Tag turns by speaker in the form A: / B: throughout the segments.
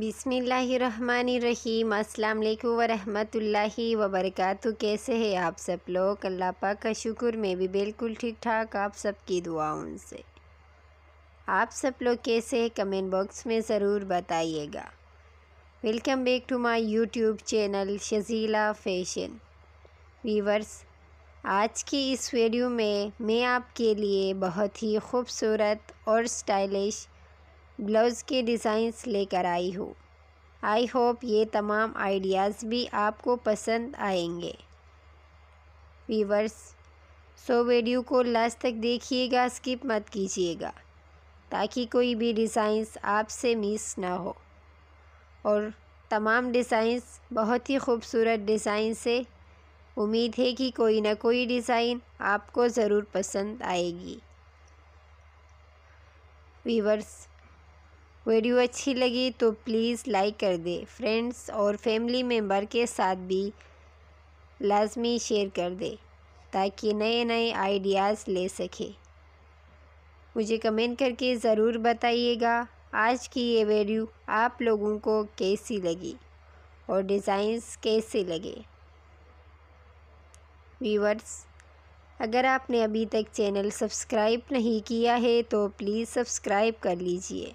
A: बिसमीम् अल्लाम वरहमतुल्लाहि वबरकत कैसे हैं आप सब लोग अल्लाह पाक का शुक्र मैं भी बिल्कुल ठीक ठाक आप सब की दुआओं से आप सब लोग कैसे हैं कमेंट बॉक्स में ज़रूर बताइएगा welcome back to my YouTube channel Shajila fashion viewers आज की इस वीडियो में मैं आपके लिए बहुत ही खूबसूरत और स्टाइलिश ब्लाउज़ के डिज़ाइंस लेकर आई हूँ आई होप ये तमाम आइडियाज़ भी आपको पसंद आएंगे वीवर्स सो वीडियो को लास्ट तक देखिएगा स्किप मत कीजिएगा ताकि कोई भी डिज़ाइंस आपसे मिस ना हो और तमाम डिज़ाइंस बहुत ही खूबसूरत डिज़ाइन से उम्मीद है कि कोई ना कोई डिज़ाइन आपको ज़रूर पसंद आएगी वीवर्स वीडियो अच्छी लगी तो प्लीज़ लाइक कर दे फ्रेंड्स और फैमिली मेम्बर के साथ भी लाजमी शेयर कर दे ताकि नए नए आइडियाज़ ले सके मुझे कमेंट करके ज़रूर बताइएगा आज की ये वीडियो आप लोगों को कैसी लगी और डिज़ाइंस कैसे लगे व्यूवर्स अगर आपने अभी तक चैनल सब्सक्राइब नहीं किया है तो प्लीज़ सब्सक्राइब कर लीजिए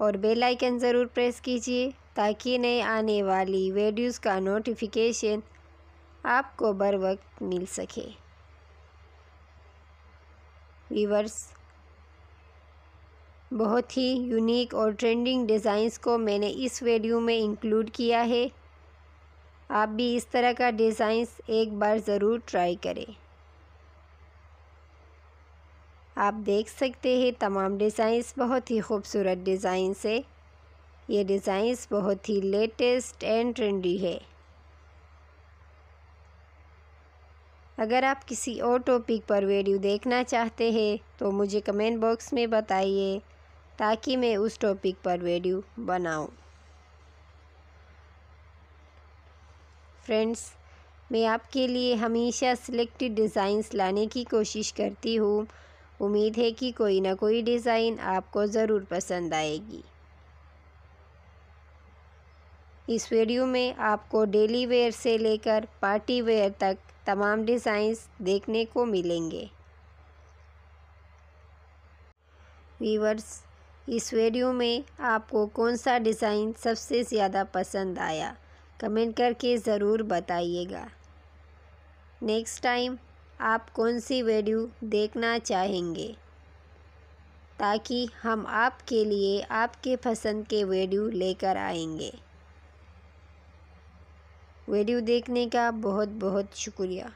A: और बेल आइकन ज़रूर प्रेस कीजिए ताकि नए आने वाली वीडियोस का नोटिफिकेशन आपको बर वक्त मिल सके वीवर्स बहुत ही यूनिक और ट्रेंडिंग डिज़ाइंस को मैंने इस वीडियो में इंक्लूड किया है आप भी इस तरह का डिज़ाइंस एक बार ज़रूर ट्राई करें आप देख सकते हैं तमाम डिज़ाइंस बहुत ही खूबसूरत डिज़ाइंस है ये डिज़ाइंस बहुत ही लेटेस्ट एंड ट्रेंडी है अगर आप किसी और टॉपिक पर वीडियो देखना चाहते हैं तो मुझे कमेंट बॉक्स में बताइए ताकि मैं उस टॉपिक पर वीडियो बनाऊं। फ्रेंड्स मैं आपके लिए हमेशा सिलेक्टेड डिज़ाइंस लाने की कोशिश करती हूँ उम्मीद है कि कोई ना कोई डिज़ाइन आपको ज़रूर पसंद आएगी इस वीडियो में आपको डेली वेयर से लेकर पार्टी वेयर तक तमाम डिज़ाइंस देखने को मिलेंगे वीवर्स इस वीडियो में आपको कौन सा डिज़ाइन सबसे ज़्यादा पसंद आया कमेंट करके ज़रूर बताइएगा नेक्स्ट टाइम आप कौन सी वीडियो देखना चाहेंगे ताकि हम आपके लिए आपके पसंद के वीडियो लेकर आएंगे वीडियो देखने का बहुत बहुत शुक्रिया